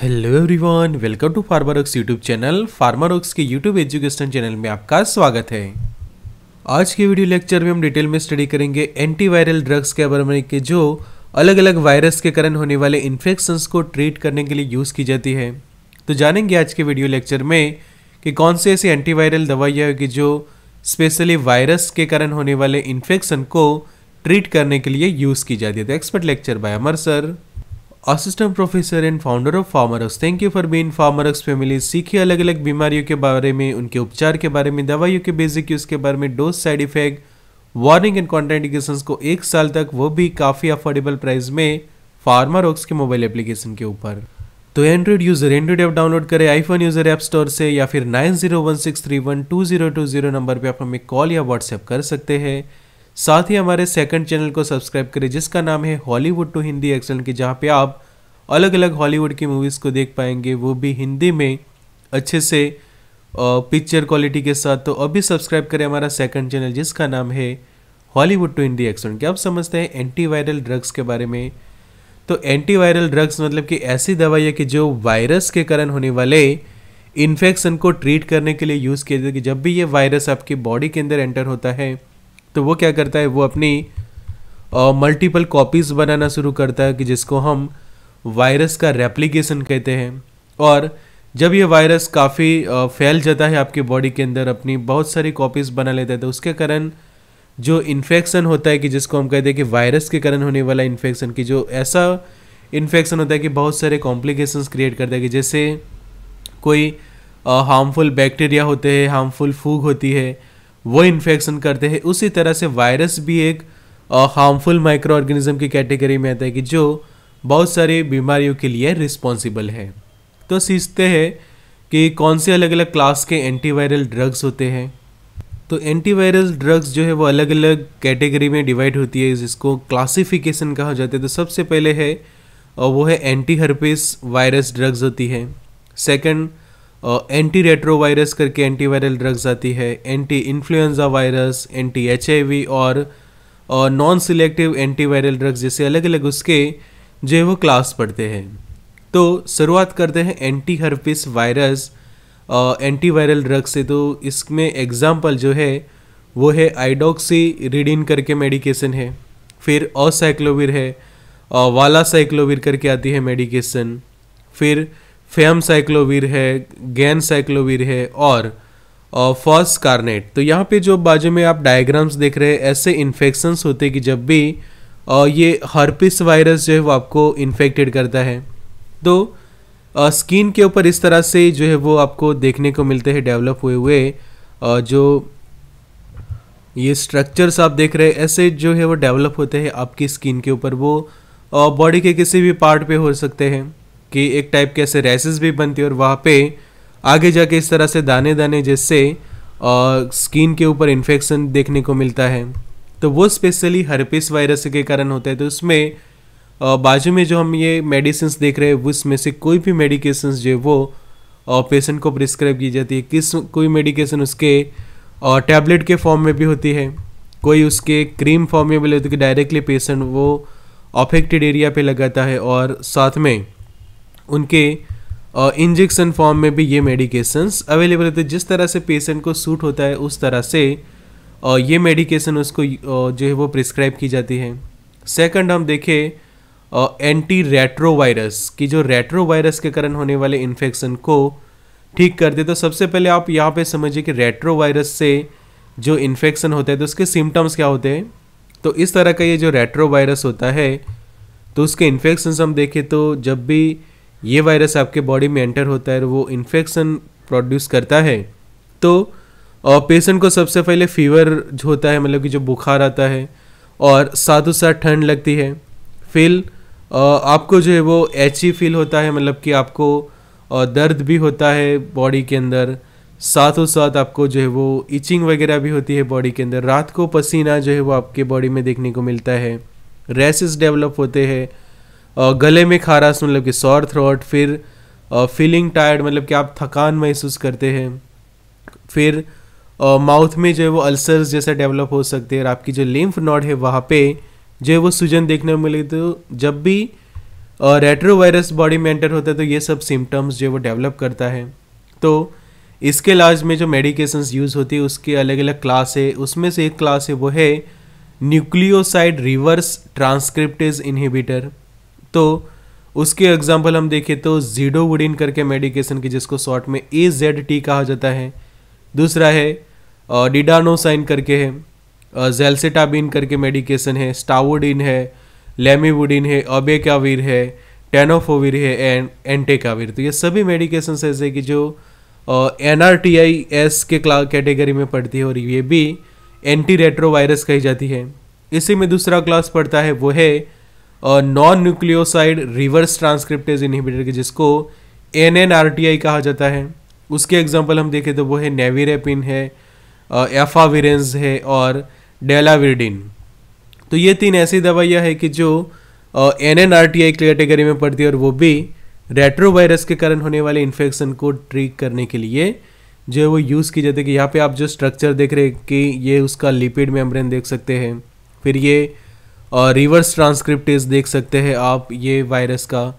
hello everyone welcome to Pharmarocks YouTube channel Pharmarocks के YouTube education channel में आपका स्वागत है आज के वीडियो लेक्चर में हम डिटेल में स्टडी करेंगे एंटीवायरल ड्रग्स के बारे में के जो अलग अलग वायरस के कारण होने वाले इन्फेक्शंस को ट्रीट करने के लिए यूज़ की जाती है तो जानेंगे आज के वीडियो लेक्चर में कि कौन सी ऐसी एंटीवायरल दवाइयाँ होगी जो स्पेशली वायरस के कारण होने वाले इन्फेक्शन को ट्रीट करने के लिए यूज़ की जाती है तो expert lecture by Amar sir assistant professor and founder of Pharmarx thank you for being Pharmarx family सीखी अलग अलग बीमारियों के बारे में उनके उपचार के बारे में दवाइयों के बेसिक यूज़ के बारे में dose side effect warning and contraindications को एक साल तक वो भी काफ़ी अफोर्डेबल प्राइस में फार्मरक्स के मोबाइल एप्लीकेशन के ऊपर तो Android user Android app download करें आईफोन यूज़र ऐप स्टोर से या फिर nine zero one six three one two zero number पर आप हमें कॉल या व्हाट्सएप कर सकते हैं साथ ही हमारे सेकंड चैनल को सब्सक्राइब करें जिसका नाम है हॉलीवुड टू हिंदी एक्सेलेंट की जहाँ पे आप अलग अलग हॉलीवुड की मूवीज़ को देख पाएंगे वो भी हिंदी में अच्छे से पिक्चर क्वालिटी के साथ तो अभी सब्सक्राइब करें हमारा सेकंड चैनल जिसका नाम है हॉलीवुड टू हिंदी एक्सेलेंट क्या आप समझते हैं एंटीवायरल ड्रग्स के बारे में तो एंटीवायरल ड्रग्स मतलब कि ऐसी दवाइयाँ कि जो वायरस के कारण होने वाले इन्फेक्शन को ट्रीट करने के लिए यूज़ किया जाता है कि जब भी ये वायरस आपकी बॉडी के अंदर एंटर होता है तो वो क्या करता है वो अपनी मल्टीपल कॉपीज़ बनाना शुरू करता है कि जिसको हम वायरस का रेप्लिकेशन कहते हैं और जब ये वायरस काफ़ी फैल जाता है आपके बॉडी के अंदर अपनी बहुत सारी कॉपीज़ बना लेता है तो उसके कारण जो इन्फेक्शन होता है कि जिसको हम कहते हैं कि वायरस के कारण होने वाला इन्फेक्शन की जो ऐसा इन्फेक्शन होता है कि बहुत सारे कॉम्प्लिकेशंस क्रिएट करता है कि जैसे कोई हार्मफुल बैक्टीरिया होते हैं हार्मफुल फूग होती है वो इन्फेक्शन करते हैं उसी तरह से वायरस भी एक हार्मफुल माइक्रो ऑर्गेनिज्म की कैटेगरी में आता है कि जो बहुत सारी बीमारियों के लिए रिस्पॉन्सिबल है तो सीखते हैं कि कौन से अलग अलग क्लास के एंटीवायरल ड्रग्स होते हैं तो एंटीवायरल ड्रग्स जो है वो अलग अलग कैटेगरी में डिवाइड होती है जिसको क्लासिफिकेशन कहा जाता है तो सबसे पहले है और वो है एंटी हर्पिस वायरस ड्रग्स होती है सेकंड एंटी रेट्रोवायरस करके एंटीवायरल ड्रग्स आती है anti influenza virus anti H और नॉन सिलेक्टिव एंटीवायरल ड्रग्स जैसे अलग अलग उसके जो है वो क्लास पढ़ते हैं तो शुरुआत करते हैं anti herpes virus antiviral drugs से तो इसमें एग्जाम्पल जो है वो है आइडोक्सी रिडिन करके मेडिकेशन है फिर असाइक्लोविर है वाला साइक्लोविर करके आती है मेडिकेशन फिर फेम साइक्लोवीर है गैन साइक्लोवीर है और फर्स कार्नेट तो यहाँ पे जो बाजू में आप डायग्राम्स देख रहे हैं ऐसे इन्फेक्शंस होते हैं कि जब भी ये हर्पिस वायरस जो है वो आपको इन्फेक्टेड करता है तो स्किन के ऊपर इस तरह से जो है वो आपको देखने को मिलते हैं डेवलप हुए हुए जो ये स्ट्रक्चर्स आप देख रहे हैं ऐसे जो है वो डेवलप होते हैं आपकी स्किन के ऊपर वो बॉडी के किसी भी पार्ट पे हो सकते हैं कि एक टाइप के ऐसे रेसेस भी बनती है और वहाँ पे आगे जाके इस तरह से दाने दाने जैसे स्किन के ऊपर इन्फेक्शन देखने को मिलता है तो वो स्पेशली हर्पिस वायरस के कारण होता है तो उसमें बाजू में जो हम ये मेडिसिन देख रहे हैं उसमें से कोई भी मेडिकेशन जो है वो पेशेंट को प्रिस्क्राइब की जाती है किस कोई मेडिकेशन उसके टैबलेट के फॉर्म में भी होती है कोई उसके क्रीम फॉर्म में भी होती है कि डायरेक्टली पेशेंट वो अफेक्टेड एरिया पे लगाता है और साथ में उनके इंजेक्शन फॉर्म में भी ये मेडिकेशंस अवेलेबल होते हैं जिस तरह से पेशेंट को सूट होता है उस तरह से ये मेडिकेशन उसको जो है वो प्रिस्क्राइब की जाती है सेकंड हम देखें एंटी रेट्रोवायरस की जो रेट्रोवायरस के कारण होने वाले इन्फेक्शन को ठीक कर दे तो सबसे पहले आप यहाँ पे समझिए कि रेट्रोवायरस से जो इन्फेक्शन होता है तो उसके सिम्टम्स क्या होते हैं तो इस तरह का ये जो रेट्रोवायरस होता है तो उसके इन्फेक्शन हम देखें तो जब भी ये वायरस आपके बॉडी में एंटर होता है वो इन्फेक्शन प्रोड्यूस करता है तो पेशेंट को सबसे पहले फीवर जो होता है मतलब कि जो बुखार आता है और साथ साथ ठंड लगती है फिर आपको जो है वो एची फील होता है मतलब कि आपको दर्द भी होता है बॉडी के अंदर साथ साथ आपको जो है वो इचिंग वगैरह भी होती है बॉडी के अंदर रात को पसीना जो है वो आपके बॉडी में देखने को मिलता है रैसेस डेवलप होते हैं गले में खारास मतलब कि सॉर थ्रोट फिर फीलिंग टायर्ड मतलब कि आप थकान महसूस करते हैं फिर माउथ में जो है वो अल्सर्स जैसा डेवलप हो सकते हैं और आपकी जो लिम्फ नॉड है वहाँ पे जो है वो सूजन देखने को मिले तो जब भी रेट्रोवायरस बॉडी में एंटर होता है तो ये सब सिम्टम्स जो है वो डेवलप करता है तो इसके इलाज में जो मेडिकेशंस यूज़ होती है उसके अलग अलग क्लास है उसमें से एक क्लास है वो है न्यूक्लियोसाइड रिवर्स ट्रांसक्रिप्टेज इनहिबिटर तो उसके एग्जाम्पल हम देखें तो जीडोवुडिन करके मेडिकेशन की जिसको शॉर्ट में ए जेड टी कहा जाता है दूसरा है डिडानोसाइन करके है जेलसेटाबिन करके मेडिकेशन है स्टावोडिन है लेमीवुडिन है अबेकाविर है टेनोफोविर है एंड एंटेकाविर तो ये सभी मेडिकेशन ऐसे कि जो N R T I S के कैटेगरी में पड़ती है और ये भी एंटी रेट्रोवायरस कही जाती है इसी में दूसरा क्लास पड़ता है वो है non nucleoside reverse transcriptase inhibitor के जिसको N N R T I कहा जाता है उसके एग्जाम्पल हम देखें तो वो है नेवीरेपिन है एफाविरेंस है और डेलाविरडिन तो ये तीन ऐसी दवाइयाँ हैं कि जो N N R T I category में पड़ती है और वो भी रेट्रोवायरस के कारण होने वाले इन्फेक्शन को ट्रीट करने के लिए जो है वो यूज़ की जाती है कि यहाँ पे आप जो स्ट्रक्चर देख रहे हैं कि ये उसका लिपिड मेम्ब्रेन देख सकते हैं फिर ये और रिवर्स ट्रांसक्रिप्टेज देख सकते हैं आप ये वायरस का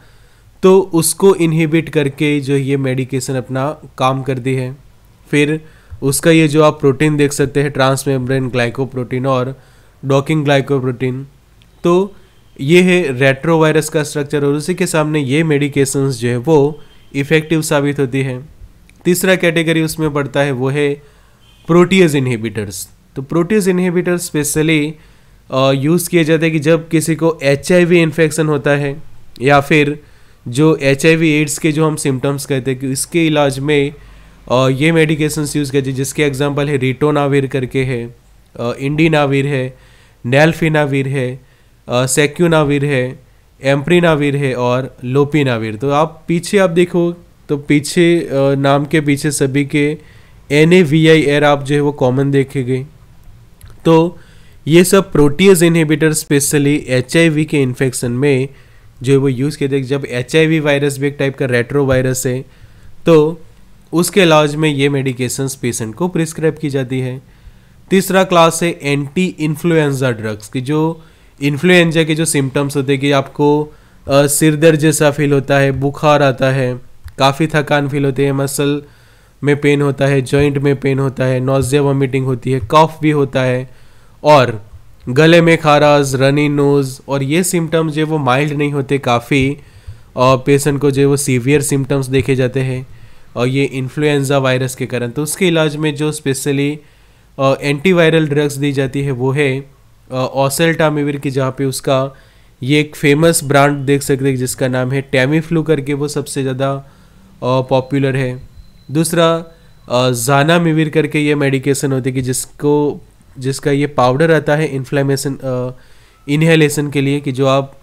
तो उसको इनहिबिट करके जो ये मेडिकेशन अपना काम करती है फिर उसका ये जो आप प्रोटीन देख सकते हैं ट्रांसमेम्ब्रेन ग्लाइकोप्रोटीन और डॉकिंग ग्लाइकोप्रोटीन तो ये है रेट्रोवायरस का स्ट्रक्चर और उसी के सामने ये मेडिकेशंस जो है वो इफ़ेक्टिव साबित होती है तीसरा कैटेगरी उसमें पड़ता है वो है प्रोटीज इनहिबिटर्स तो प्रोटीज इनहिबिटर्स स्पेशली यूज़ किए जाते हैं कि जब किसी को एच इन्फेक्शन होता है या फिर जो एच एड्स के जो हम सिम्टम्स कहते हैं कि इसके इलाज में आ, ये मेडिकेशंस यूज़ करते हैं जिसके एग्जांपल है रिटोनाविर करके है इंडीनाविर है नैल्फिनाविर है सेक्यूनाविर है एम्प्रीनाविर है और लोपिनाविर तो आप पीछे आप देखो तो पीछे आ, नाम के पीछे सभी के एन ए वी आई एर आप जो है वो कॉमन देखे गए तो ये सब प्रोटीज इनहिबिटर स्पेशली एच के इन्फेक्शन में जो है वो यूज़ किया जाए जब एच वायरस भी एक टाइप का रेट्रो वायरस है तो उसके इलाज में ये मेडिकेशंस पेशेंट को प्रिस्क्राइब की जाती है तीसरा क्लास है एंटी इन्फ्लुएंजा ड्रग्स की जो इन्फ्लुएंजा के जो सिम्टम्स होते हैं कि आपको सिर दर्द जैसा फील होता है बुखार आता है काफ़ी थकान फील होती है मसल में पेन होता है जॉइंट में पेन होता है नोजिया वॉमिटिंग होती है कॉफ भी होता है और गले में खाराज रनिंग नोज़ और ये सिम्टम्स जो वो माइल्ड नहीं होते काफ़ी और पेशेंट को जो वो सीवियर सिम्टम्स देखे जाते हैं और ये इन्फ्लुएंजा वायरस के कारण तो उसके इलाज में जो स्पेशली एंटीवायरल ड्रग्स दी जाती है वो है ओसेल्टामिविर की जहाँ पे उसका ये एक फेमस ब्रांड देख सकते हैं जिसका नाम है टैमी फ्लू करके वो सबसे ज़्यादा पॉपुलर है दूसरा जाना मिविर करके ये मेडिकेशन होती है कि जिसको जिसका ये पाउडर आता है इन्फ्लेमेशन इन्हेलेशन के लिए कि जो आप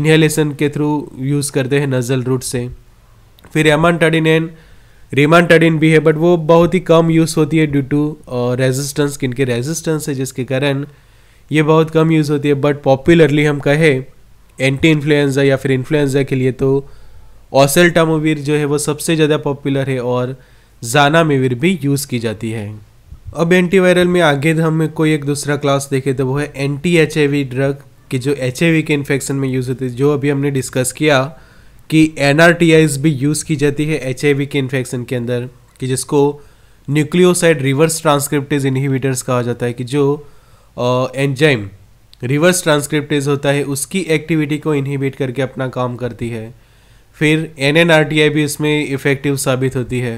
इन्हेलेशन के थ्रू यूज़ करते हैं नज़ल रूट से फिर एमानटाडिन एंड भी है बट वो बहुत ही कम यूज़ होती है ड्यू टू रेजिस्टेंस के रेजिस्टेंस है जिसके कारण ये बहुत कम यूज़ होती है बट पॉपुलरली हम कहें एंटी इन्फ्लुएंजा या फिर इन्फ्लुएंजा के लिए तो ओसेल्टामोविर जो है वो सबसे ज़्यादा पॉपुलर है और जाना मेविर भी यूज़ की जाती है अब एंटीवायरल में आगे हम कोई एक दूसरा क्लास देखे तो वो है एंटी एच ड्रग कि जो एच के इन्फेक्शन में यूज़ होती है जो अभी हमने डिस्कस किया कि एन भी यूज़ की जाती है एच के इन्फेक्शन के अंदर कि जिसको न्यूक्लियोसाइड रिवर्स ट्रांसक्रिप्टेज इनहिबिटर्स कहा जाता है कि जो एंजाइम रिवर्स ट्रांसक्रिप्टेज होता है उसकी एक्टिविटी को इनहिबिट करके अपना काम करती है फिर एन भी इसमें इफ़ेक्टिव साबित होती है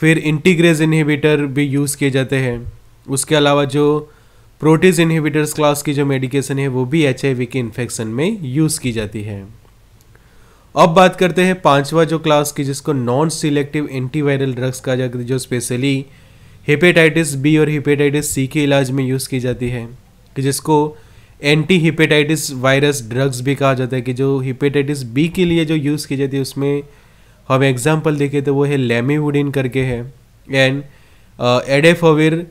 फिर इंटीग्रेज इन्हीबिटर भी यूज़ किए जाते हैं उसके अलावा जो प्रोटीज इन्हीबिटर्स क्लास की जो मेडिकेशन है वो भी एच के इन्फेक्शन में यूज़ की जाती है अब बात करते हैं पांचवा जो क्लास की जिसको नॉन सिलेक्टिव एंटीवायरल ड्रग्स कहा जाता है जो स्पेशली हेपेटाइटिस बी और हेपेटाइटिस सी के इलाज में यूज़ की जाती है कि जिसको एंटी हेपेटाइटिस वायरस ड्रग्स भी कहा जाता है कि जो हेपेटाइटिस बी के लिए जो यूज़ की जाती है उसमें हम एग्जाम्पल देखें तो वो है लेमी वुडिन करके है एंड uh, एडेफोविर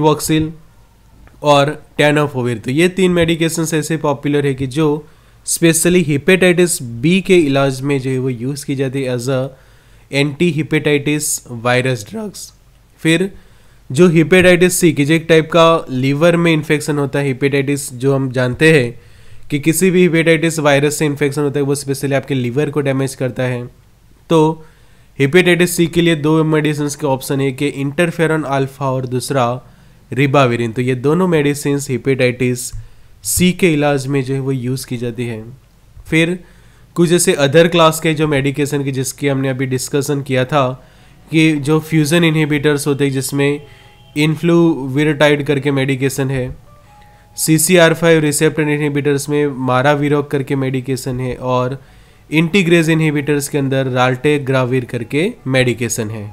वॉक्सिल और टैनोफोविर तो ये तीन मेडिकेशंस ऐसे पॉपुलर है कि जो स्पेशली हिपेटाइटिस बी के इलाज में जो है वो यूज़ की जाती है as a anti hepatitis virus drugs फिर जो हिपेटाइटिस सी कि जो एक टाइप का लीवर में इन्फेक्शन होता है हिपेटाइटिस जो हम जानते हैं कि किसी भी हिपेटाइटिस वायरस से इन्फेक्शन होता है वो स्पेशली आपके लीवर को डैमेज करता है तो हेपेटाइटिस सी के लिए दो मेडिसिन के ऑप्शन है कि इंटरफेरन अल्फा और दूसरा रिबावेरिन तो ये दोनों मेडिसिन हेपेटाइटिस सी के इलाज में जो है वो यूज़ की जाती है फिर कुछ जैसे अदर क्लास के जो मेडिकेशन की जिसकी हमने अभी डिस्कशन किया था कि जो फ्यूज़न इनहिबिटर्स होते हैं जिसमें इन्फ्लूविरटाइड करके मेडिकेशन है C C R five receptor inhibitors में मारावीरोक करके मेडिकेशन है और इंटीग्रेज इनहिबिटर्स के अंदर राल्टे ग्राविर करके मेडिकेशन है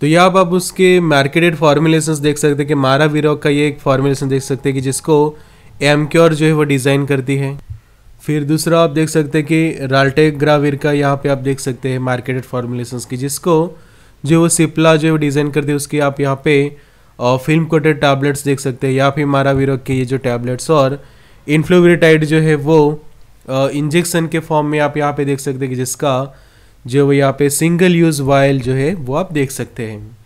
तो यह अब आप उसके मार्केटेड फार्मुलेशन देख सकते हैं कि मारा विरोक का ये एक फार्मुलेशन देख सकते हैं कि जिसको एम क्योर जो है वो डिज़ाइन करती है फिर दूसरा आप देख सकते हैं कि राल्टे ग्राविर का यहाँ पे आप देख सकते हैं मार्केटेड फार्मुलेशन की जिसको जो वो सिप्ला जो है वो डिज़ाइन करती है उसकी आप यहाँ पे फिल्म कोटेड टैबलेट्स देख सकते हैं या फिर मारा विरोक के ये जो टैबलेट्स और इन्फ्लोविटाइड जो है वो इंजेक्शन के फॉर्म में आप यहाँ पे देख सकते हैं कि जिसका जो यहाँ पे सिंगल यूज़ वायल जो है वो आप देख सकते हैं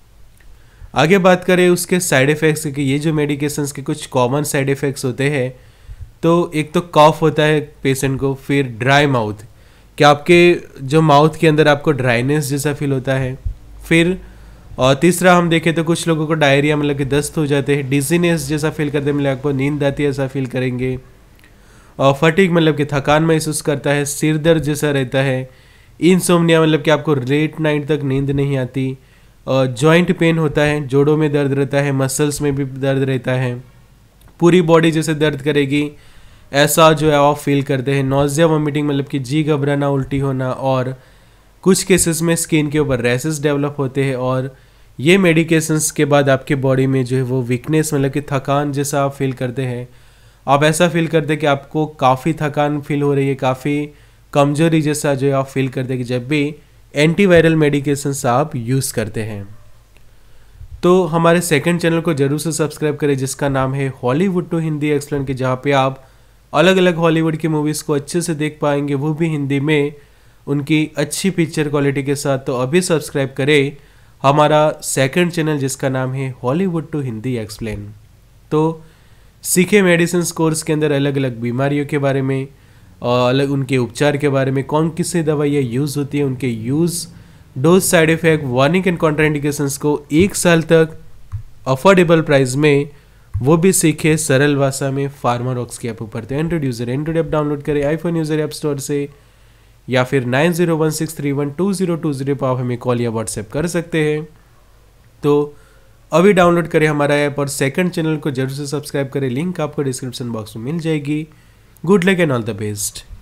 आगे बात करें उसके साइड इफ़ेक्ट्स की ये जो मेडिकेशंस के कुछ कॉमन साइड इफ़ेक्ट्स होते हैं तो एक तो कॉफ होता है पेशेंट को फिर ड्राई माउथ कि आपके जो माउथ के अंदर आपको ड्राइनेस जैसा फील होता है फिर और तीसरा हम देखें तो कुछ लोगों को डायरिया मतलब कि दस्त हो जाते हैं डिजीनेस जैसा फील करते हैं मतलब आपको नींद आती है ऐसा फील करेंगे फटीक मतलब कि थकान महसूस करता है सिर दर्द जैसा रहता है इनसोमनिया मतलब कि आपको लेट नाइट तक नींद नहीं आती जॉइंट पेन होता है जोड़ों में दर्द रहता है मसल्स में भी दर्द रहता है पूरी बॉडी जैसे दर्द करेगी ऐसा जो है आप फील करते हैं नोजिया वॉमिटिंग मतलब कि जी घबराना उल्टी होना और कुछ केसेस में स्किन के ऊपर रैसेस डेवलप होते हैं और ये मेडिकेशंस के बाद आपके बॉडी में जो है वो वीकनेस मतलब कि थकान जैसा आप फील करते हैं आप ऐसा फील करते कि आपको काफ़ी थकान फील हो रही है काफ़ी कमजोरी जैसा जो आप फील करते कि जब भी एंटीवायरल मेडिकेशन आप यूज़ करते हैं तो हमारे सेकंड चैनल को जरूर से सब्सक्राइब करें जिसका नाम है हॉलीवुड टू हिंदी एक्सप्लेन के जहाँ पे आप अलग अलग हॉलीवुड की मूवीज़ को अच्छे से देख पाएंगे वो भी हिंदी में उनकी अच्छी पिक्चर क्वालिटी के साथ तो अभी सब्सक्राइब करें हमारा सेकंड चैनल जिसका नाम है हॉलीवुड टू हिंदी एक्सप्लेन तो सीखे मेडिसिन कोर्स के अंदर अलग अलग बीमारियों के बारे में और अलग उनके उपचार के बारे में कौन किस दवाइयाँ यूज़ होती है उनके use dose side effect warning and contraindication को एक साल तक अफोर्डेबल प्राइस में वो भी सीखे सरल भाषा में फार्मा रॉक्स की ऐप ऊपर तो Android user Android app download करें आईफोन यूज़र ऐप स्टोर से या फिर nine zero one six three one two zero two zero पर आप हमें कॉल या व्हाट्सएप कर सकते हैं तो अभी डाउनलोड करें हमारा ऐप और सेकंड चैनल को जरूर से सब्सक्राइब करें लिंक आपको डिस्क्रिप्शन बॉक्स में मिल जाएगी good luck and all the best